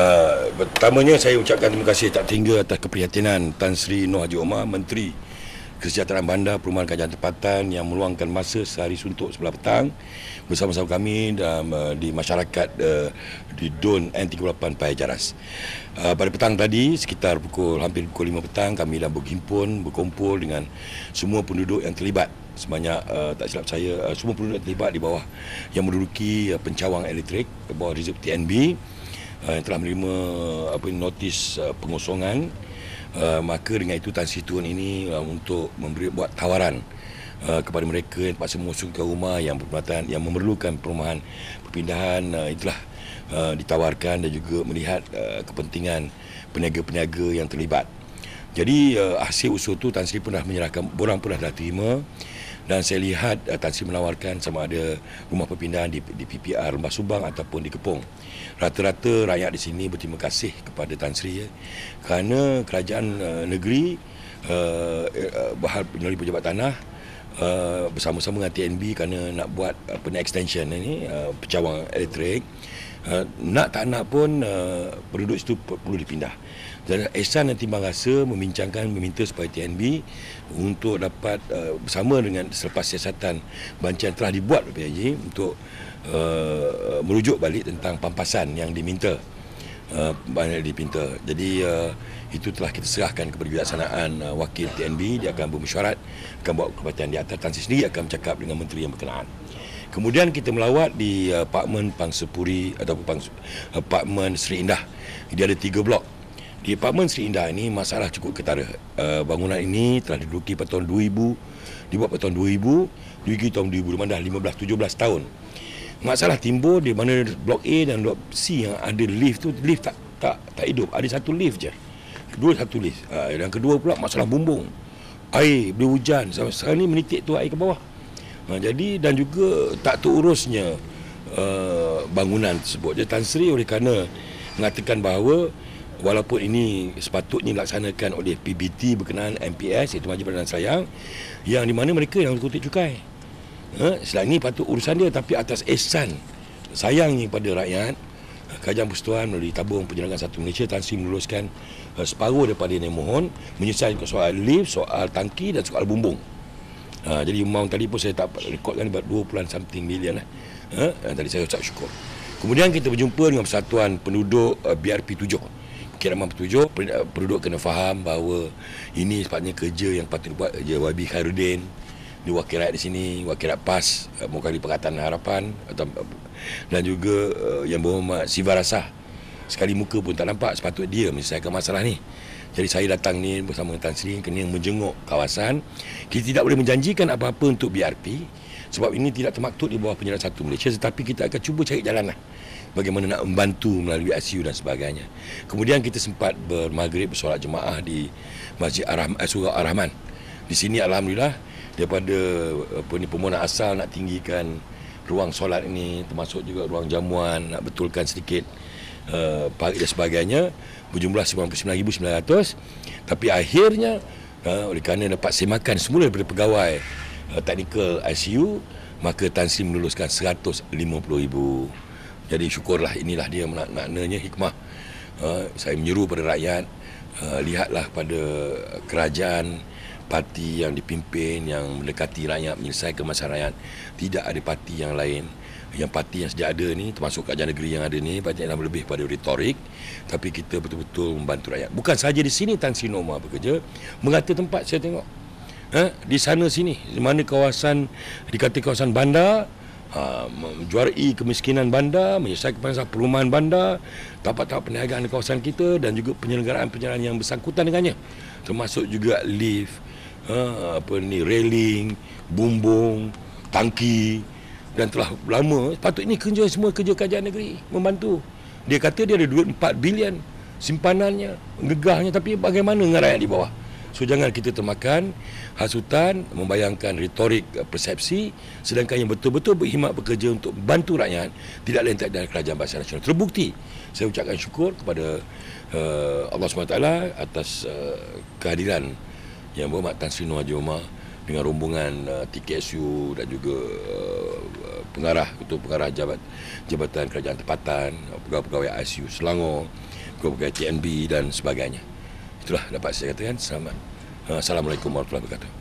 Uh, pertamanya saya ucapkan terima kasih tak tinggal atas keprihatinan Tan Sri Noh Haji Omar, Menteri Kesejahteraan Bandar Perumahan Kajian Tempatan yang meluangkan masa sehari suntuk sebelah petang bersama-sama kami dalam uh, eh, di masyarakat uh, di Don N38 Pahaya Jaras. Uh, pada petang tadi, sekitar pukul hampir pukul 5 petang, kami dah berhimpun, berkumpul dengan semua penduduk yang terlibat sebanyak uh, tak silap saya uh, semua penduduk terlibat di bawah yang menduduki uh, pencawang elektrik di bawah rezeki TNB uh, yang telah menerima apa notis uh, pengosongan uh, maka dengan itu Tan Sri Tun ini uh, untuk memberi buat tawaran uh, kepada mereka yang terpaksa mengosongkan rumah yang perkhidmatan yang memerlukan perumahan perpindahan uh, itulah uh, ditawarkan dan juga melihat uh, kepentingan peniaga-peniaga yang terlibat. Jadi uh, hasil usul tu Tan Sri pun dah menyerahkan, borang pun dah terima dan saya lihat uh, eh, Tansi menawarkan sama ada rumah perpindahan di, di PPR Lembah Subang ataupun di Kepung. Rata-rata rakyat di sini berterima kasih kepada Tansri, ya, eh, kerana kerajaan uh, negeri uh, uh, bahal pejabat tanah uh, bersama-sama dengan TNB kerana nak buat apa uh, extension ini uh, pecawang elektrik uh, nak tak nak pun uh, penduduk itu perlu dipindah. Dan Ehsan dan Timbang Rasa membincangkan meminta supaya TNB untuk dapat uh, bersama dengan selepas siasatan bancian telah dibuat oleh PNG untuk uh, merujuk balik tentang pampasan yang diminta banyak uh, dipinta. Jadi uh, itu telah kita serahkan kepada pelaksanaan uh, wakil TNB dia akan bermesyuarat akan buat kebatian di atas tansi sendiri akan bercakap dengan menteri yang berkenaan. Kemudian kita melawat di eh, apartmen Pangsepuri atau apartmen Sri Indah. Dia ada tiga blok. Di apartmen Sri Indah ini masalah cukup ketara. Uh, bangunan ini telah diduduki pada tahun 2000, dibuat pada tahun 2000, diduduki tahun 2000, lima dah 15 17 tahun. Masalah timbul di mana blok A dan blok C yang ada lift tu lift tak tak tak hidup. Ada satu lift je. Kedua satu lift. Uh, eh, yang kedua pula masalah bumbung. Air bila hujan sekarang ni menitik tu air ke bawah. Ha, jadi dan juga tak terurusnya uh, bangunan tersebut. Jadi Tan Sri oleh kerana mengatakan bahawa walaupun ini sepatutnya dilaksanakan oleh PBT berkenaan MPS iaitu Majlis Perdana Sayang yang di mana mereka yang kutip cukai. Ha, selain ini patut urusan dia tapi atas ihsan sayangnya kepada rakyat ha, Kerajaan Persetuan melalui tabung penjenangan satu Malaysia Tan Sri meluluskan uh, separuh daripada yang mohon menyelesaikan soal lift, soal tangki dan soal bumbung. Ha, jadi umum tadi pun saya tak rekod kan buat 2 bulan something million lah. Ha, tadi saya ucap syukur. Kemudian kita berjumpa dengan persatuan penduduk uh, ah, BRP 7. Pikir amat tujuh, penduduk kena faham bahawa ini sepatutnya kerja yang patut buat kerja YB Khairuddin, di wakil rakyat di sini, wakil rakyat PAS, uh, Mokali Pakatan Harapan, atau, uh, dan juga uh, yang berhormat Sivarasah Rasah, sekali muka pun tak nampak sepatut dia menyelesaikan masalah ni jadi saya datang ni bersama Tan Sri kena menjenguk kawasan kita tidak boleh menjanjikan apa-apa untuk BRP sebab ini tidak termaktub di bawah penjara satu Malaysia tetapi kita akan cuba cari jalan lah bagaimana nak membantu melalui ICU dan sebagainya kemudian kita sempat bermaghrib bersolat jemaah di Masjid Arham, eh, Surah Ar-Rahman di sini Alhamdulillah daripada apa ni, pembunuhan asal nak tinggikan ruang solat ini termasuk juga ruang jamuan nak betulkan sedikit Eh, parit dan sebagainya berjumlah 99,900 tapi akhirnya uh, oleh kerana dapat semakan semula daripada pegawai uh, eh, technical ICU maka Tan Sri meluluskan 150,000 jadi syukurlah inilah dia maknanya hikmah uh, saya menyuruh pada rakyat uh, lihatlah pada kerajaan parti yang dipimpin yang mendekati rakyat menyelesaikan masalah rakyat tidak ada parti yang lain yang parti yang sedia ada ni termasuk kerajaan negeri yang ada ni banyak yang lebih pada retorik tapi kita betul-betul membantu rakyat bukan saja di sini Tan Sinoma bekerja merata tempat saya tengok ha? di sana sini di mana kawasan dikata kawasan bandar ha, menjuarai kemiskinan bandar menyelesaikan masalah perumahan bandar tapak-tapak perniagaan di kawasan kita dan juga penyelenggaraan-penyelenggaraan yang bersangkutan dengannya termasuk juga lift ha, apa ni railing bumbung tangki dan telah lama patut ini kerja semua kerja kerajaan negeri membantu dia kata dia ada duit 4 bilion simpanannya gegahnya tapi bagaimana dengan rakyat di bawah so jangan kita termakan hasutan membayangkan retorik eh, persepsi sedangkan yang betul-betul berkhidmat bekerja untuk bantu rakyat tidak lain tak dari kerajaan bahasa nasional terbukti saya ucapkan syukur kepada uh, Allah SWT atas uh, kehadiran yang berhormat Tan Sri Noor Haji dengan rombongan uh, TKSU dan juga pengarah itu pengarah jabat jabatan kerajaan tempatan pegawai-pegawai ICU Selangor pegawai-pegawai TNB dan sebagainya itulah dapat saya katakan selamat ha, Assalamualaikum warahmatullahi wabarakatuh